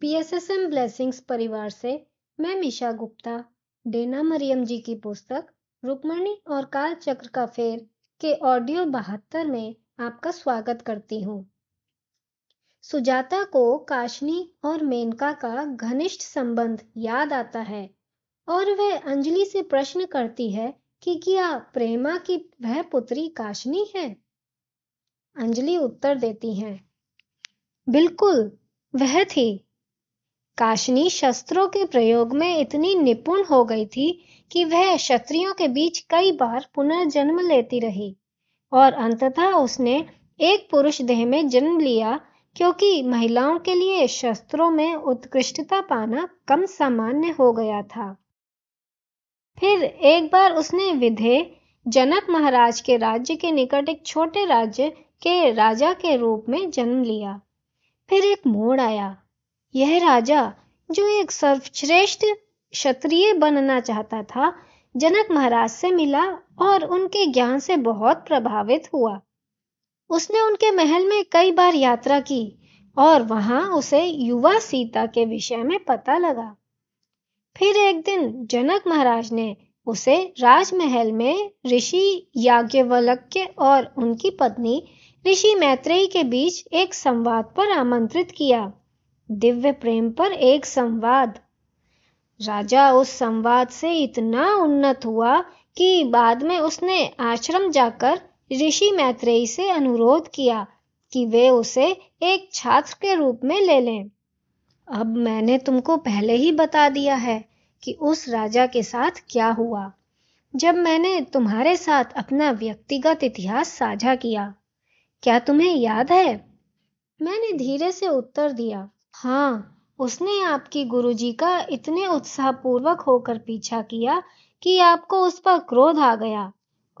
PSSM blessings परिवार से मैं मिशा गुप्ता डेना मरियम जी की पुस्तक रुक्मणी और काल चक्र का फेर के ऑडियो बहत्तर में आपका स्वागत करती हूँ सुजाता को काशनी और मेनका का घनिष्ठ संबंध याद आता है और वह अंजलि से प्रश्न करती है कि क्या प्रेमा की वह पुत्री काशनी है अंजलि उत्तर देती हैं बिल्कुल वह थी काशनी शस्त्रों के प्रयोग में इतनी निपुण हो गई थी कि वह क्षत्रियों के बीच कई बार पुनर्जन्म लेती रही और अंततः उसने एक पुरुष देह में जन्म लिया क्योंकि महिलाओं के लिए शस्त्रों में उत्कृष्टता पाना कम सामान्य हो गया था फिर एक बार उसने विधे जनक महाराज के राज्य के निकट एक छोटे राज्य के राजा के रूप में जन्म लिया फिर एक मोड़ आया यह राजा जो एक सर्वश्रेष्ठ क्षत्रिय बनना चाहता था जनक महाराज से मिला और उनके ज्ञान से बहुत प्रभावित हुआ उसने उनके महल में कई बार यात्रा की और वहां उसे युवा सीता के विषय में पता लगा फिर एक दिन जनक महाराज ने उसे राजमहल में ऋषि याज्ञवल्क्य और उनकी पत्नी ऋषि मैत्रेयी के बीच एक संवाद पर आमंत्रित किया दिव्य प्रेम पर एक संवाद राजा उस संवाद से इतना उन्नत हुआ कि बाद में उसने आश्रम जाकर ऋषि मैत्रेय से अनुरोध किया कि वे उसे एक छात्र के रूप में ले लें अब मैंने तुमको पहले ही बता दिया है कि उस राजा के साथ क्या हुआ जब मैंने तुम्हारे साथ अपना व्यक्तिगत इतिहास साझा किया क्या तुम्हें याद है मैंने धीरे से उत्तर दिया हाँ उसने आपकी गुरुजी का इतने उत्साहपूर्वक होकर पीछा किया कि आपको उस पर क्रोध आ गया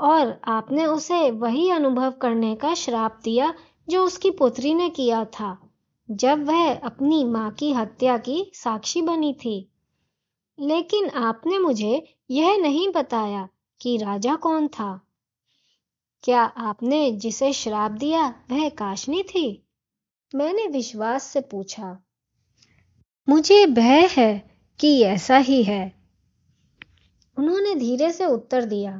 और आपने उसे वही अनुभव करने का श्राप दिया जो उसकी पुत्री ने किया था जब वह अपनी माँ की हत्या की साक्षी बनी थी लेकिन आपने मुझे यह नहीं बताया कि राजा कौन था क्या आपने जिसे श्राप दिया वह काशनी थी मैंने विश्वास से पूछा मुझे भय है कि ऐसा ही है उन्होंने धीरे से उत्तर दिया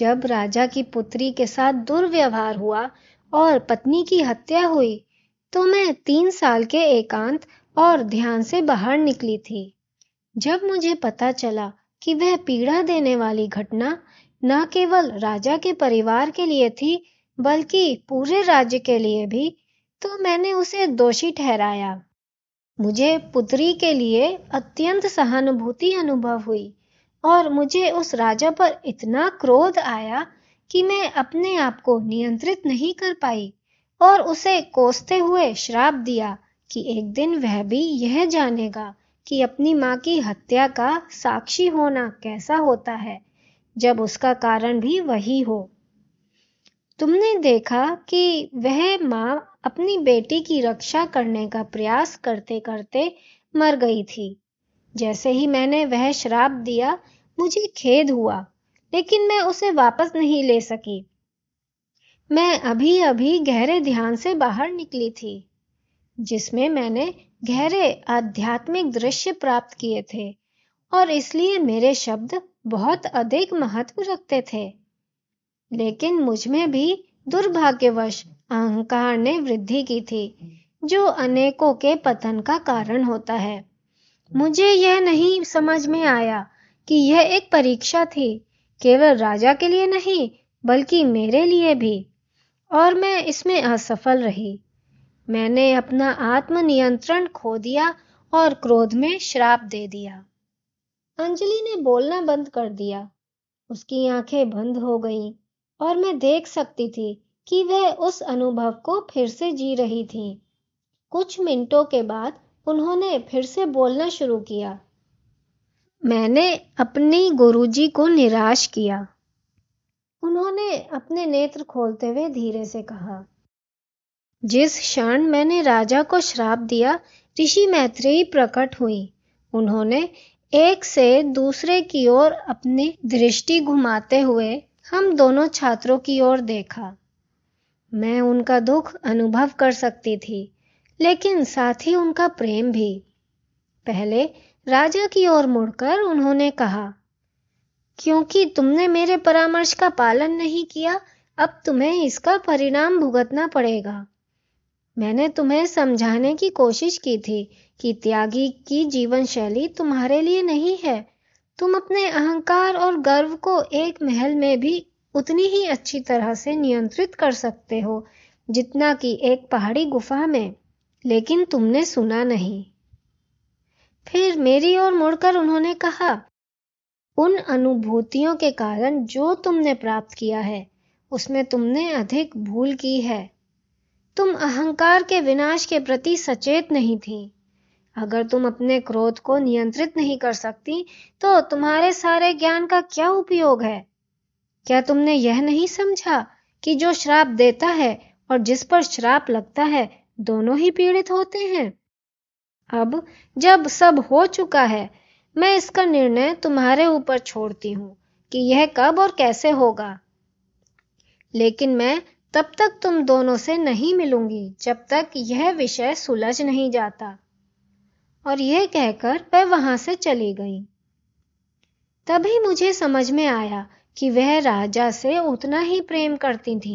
जब राजा की पुत्री के साथ दुर्व्यवहार हुआ और पत्नी की हत्या हुई तो मैं तीन साल के एकांत और ध्यान से बाहर निकली थी जब मुझे पता चला कि वह पीड़ा देने वाली घटना न केवल राजा के परिवार के लिए थी बल्कि पूरे राज्य के लिए भी तो मैंने उसे दोषी ठहराया मुझे पुत्री के लिए अत्यंत सहानुभूति अनुभव हुई और मुझे उस राजा पर इतना क्रोध आया कि मैं अपने आप को नियंत्रित नहीं कर पाई और उसे कोसते हुए श्राप दिया कि एक दिन वह भी यह जानेगा कि अपनी माँ की हत्या का साक्षी होना कैसा होता है जब उसका कारण भी वही हो तुमने देखा कि वह माँ अपनी बेटी की रक्षा करने का प्रयास करते करते मर गई थी जैसे ही मैंने वह श्राप दिया मुझे खेद हुआ लेकिन मैं उसे वापस नहीं ले सकी मैं अभी अभी गहरे ध्यान से बाहर निकली थी जिसमें मैंने गहरे आध्यात्मिक दृश्य प्राप्त किए थे और इसलिए मेरे शब्द बहुत अधिक महत्व रखते थे लेकिन मुझमें भी दुर्भाग्यवश अहंकार ने वृद्धि की थी जो अनेकों के पतन का कारण होता है मुझे यह नहीं समझ में आया कि यह एक परीक्षा थी केवल राजा के लिए नहीं बल्कि मेरे लिए भी और मैं इसमें असफल रही मैंने अपना आत्म नियंत्रण खो दिया और क्रोध में श्राप दे दिया अंजलि ने बोलना बंद कर दिया उसकी आंखें बंद हो गईं। और मैं देख सकती थी कि वह उस अनुभव को फिर से जी रही थी कुछ मिनटों के बाद उन्होंने फिर से बोलना शुरू किया मैंने अपनी गुरुजी को निराश किया उन्होंने अपने नेत्र खोलते हुए धीरे से कहा जिस क्षण मैंने राजा को श्राप दिया ऋषि मैत्रेयी प्रकट हुई उन्होंने एक से दूसरे की ओर अपनी दृष्टि घुमाते हुए हम दोनों छात्रों की ओर देखा मैं उनका दुख अनुभव कर सकती थी लेकिन साथ ही उनका प्रेम भी पहले राजा की ओर मुड़कर उन्होंने कहा क्योंकि तुमने मेरे परामर्श का पालन नहीं किया अब तुम्हें इसका परिणाम भुगतना पड़ेगा मैंने तुम्हें समझाने की कोशिश की थी कि त्यागी की जीवन शैली तुम्हारे लिए नहीं है तुम अपने अहंकार और गर्व को एक महल में भी उतनी ही अच्छी तरह से नियंत्रित कर सकते हो जितना कि एक पहाड़ी गुफा में लेकिन तुमने सुना नहीं फिर मेरी ओर मुड़कर उन्होंने कहा उन अनुभूतियों के कारण जो तुमने प्राप्त किया है उसमें तुमने अधिक भूल की है तुम अहंकार के विनाश के प्रति सचेत नहीं थी अगर तुम अपने क्रोध को नियंत्रित नहीं कर सकती तो तुम्हारे सारे ज्ञान का क्या उपयोग है क्या तुमने यह नहीं समझा कि जो श्राप देता है और जिस पर श्राप लगता है दोनों ही पीड़ित होते हैं अब जब सब हो चुका है मैं इसका निर्णय तुम्हारे ऊपर छोड़ती हूँ कि यह कब और कैसे होगा लेकिन मैं तब तक तुम दोनों से नहीं मिलूंगी जब तक यह विषय सुलझ नहीं जाता और यह कहकर वह वहां से चली गई तभी मुझे समझ में आया कि वह राजा से उतना ही प्रेम करती थी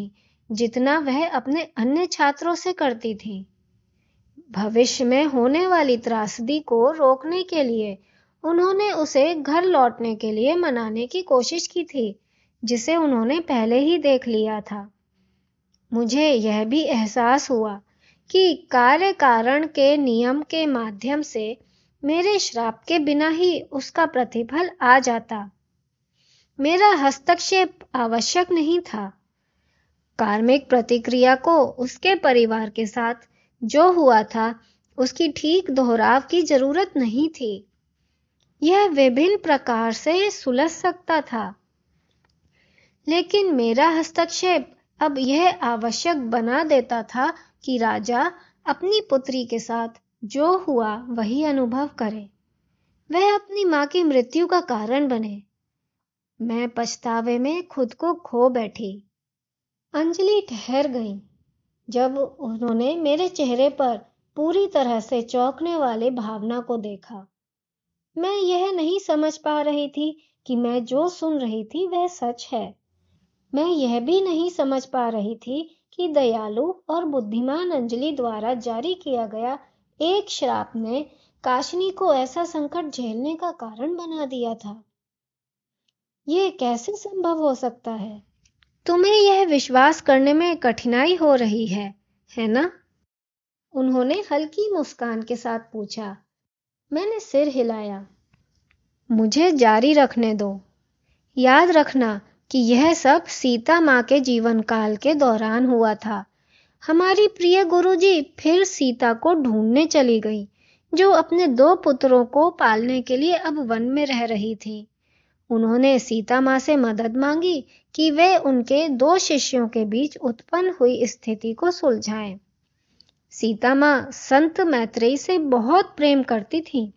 जितना वह अपने अन्य छात्रों से करती थी भविष्य में होने वाली त्रासदी को रोकने के लिए उन्होंने उसे घर लौटने के लिए मनाने की कोशिश की थी जिसे उन्होंने पहले ही देख लिया था मुझे यह भी एहसास हुआ कि कार्य कारण के नियम के माध्यम से मेरे श्राप के बिना ही उसका प्रतिफल आ जाता मेरा हस्तक्षेप आवश्यक नहीं था कार्मिक प्रतिक्रिया को उसके परिवार के साथ जो हुआ था उसकी ठीक दोहराव की जरूरत नहीं थी यह विभिन्न प्रकार से सुलझ सकता था लेकिन मेरा हस्तक्षेप अब यह आवश्यक बना देता था कि राजा अपनी पुत्री के साथ जो हुआ वही अनुभव करे वह अपनी माँ की मृत्यु का कारण बने मैं पछतावे में खुद को खो बैठी अंजलि ठहर गई जब उन्होंने मेरे चेहरे पर पूरी तरह से चौंकने वाले भावना को देखा मैं यह नहीं समझ पा रही थी कि मैं जो सुन रही थी वह सच है मैं यह भी नहीं समझ पा रही थी कि दयालु और बुद्धिमान अंजलि द्वारा जारी किया गया एक श्राप ने काशनी को ऐसा संकट झेलने का कारण बना दिया था यह कैसे संभव हो सकता है तुम्हें यह विश्वास करने में कठिनाई हो रही है है ना उन्होंने हल्की मुस्कान के साथ पूछा मैंने सिर हिलाया मुझे जारी रखने दो याद रखना कि यह सब सीता माँ के जीवन काल के दौरान हुआ था हमारी प्रिय गुरुजी फिर सीता को ढूंढने चली गई जो अपने दो पुत्रों को पालने के लिए अब वन में रह रही थी उन्होंने सीता माँ से मदद मांगी कि वे उनके दो शिष्यों के बीच उत्पन्न हुई स्थिति को सुलझाएं। सीता माँ संत मैत्रेयी से बहुत प्रेम करती थी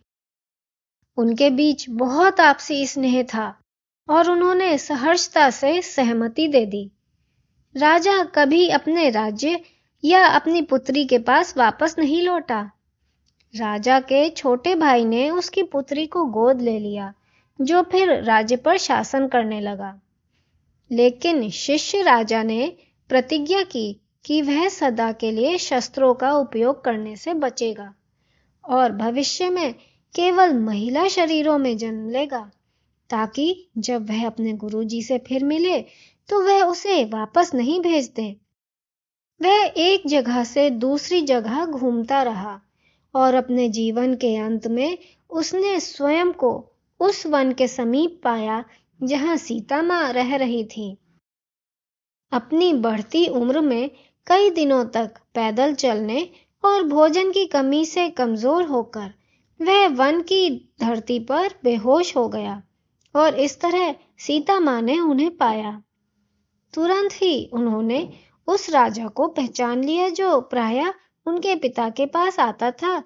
उनके बीच बहुत आपसी स्नेह था और उन्होंने सहर्षता से सहमति दे दी राजा कभी अपने राज्य या अपनी पुत्री के पास वापस नहीं लौटा राजा के छोटे भाई ने उसकी पुत्री को गोद ले लिया जो फिर राज्य पर शासन करने लगा लेकिन शिष्य राजा ने प्रतिज्ञा की कि वह सदा के लिए शस्त्रों का उपयोग करने से बचेगा और भविष्य में केवल महिला शरीरों में जन्म लेगा ताकि जब वह अपने गुरुजी से फिर मिले तो वह उसे वापस नहीं भेज वह एक जगह से दूसरी जगह घूमता रहा और अपने जीवन के अंत में उसने स्वयं को उस वन के समीप पाया जहां सीता मां रह रही थी अपनी बढ़ती उम्र में कई दिनों तक पैदल चलने और भोजन की कमी से कमजोर होकर वह वन की धरती पर बेहोश हो गया और इस तरह सीता माँ ने उन्हें पाया तुरंत ही उन्होंने उस राजा को पहचान लिया जो प्राय उनके पिता के पास आता था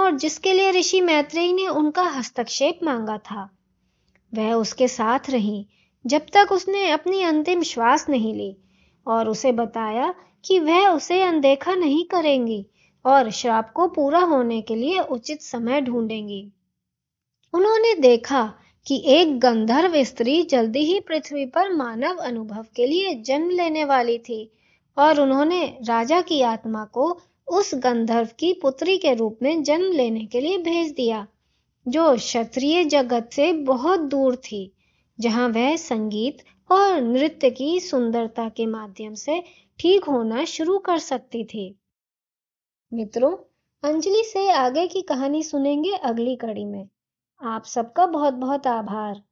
और जिसके लिए ऋषि मैत्रेयी ने उनका हस्तक्षेप मांगा था वह उसके साथ रही जब तक उसने अपनी अंतिम श्वास नहीं ली और उसे बताया कि वह उसे अनदेखा नहीं करेंगी और श्राप को पूरा होने के लिए उचित समय ढूंढेंगी उन्होंने देखा कि एक गंधर्व स्त्री जल्दी ही पृथ्वी पर मानव अनुभव के लिए जन्म लेने वाली थी और उन्होंने राजा की आत्मा को उस गंधर्व की पुत्री के रूप में जन्म लेने के लिए भेज दिया जो क्षत्रिय जगत से बहुत दूर थी जहां वह संगीत और नृत्य की सुंदरता के माध्यम से ठीक होना शुरू कर सकती थी मित्रों अंजलि से आगे की कहानी सुनेंगे अगली कड़ी में आप सबका बहुत बहुत आभार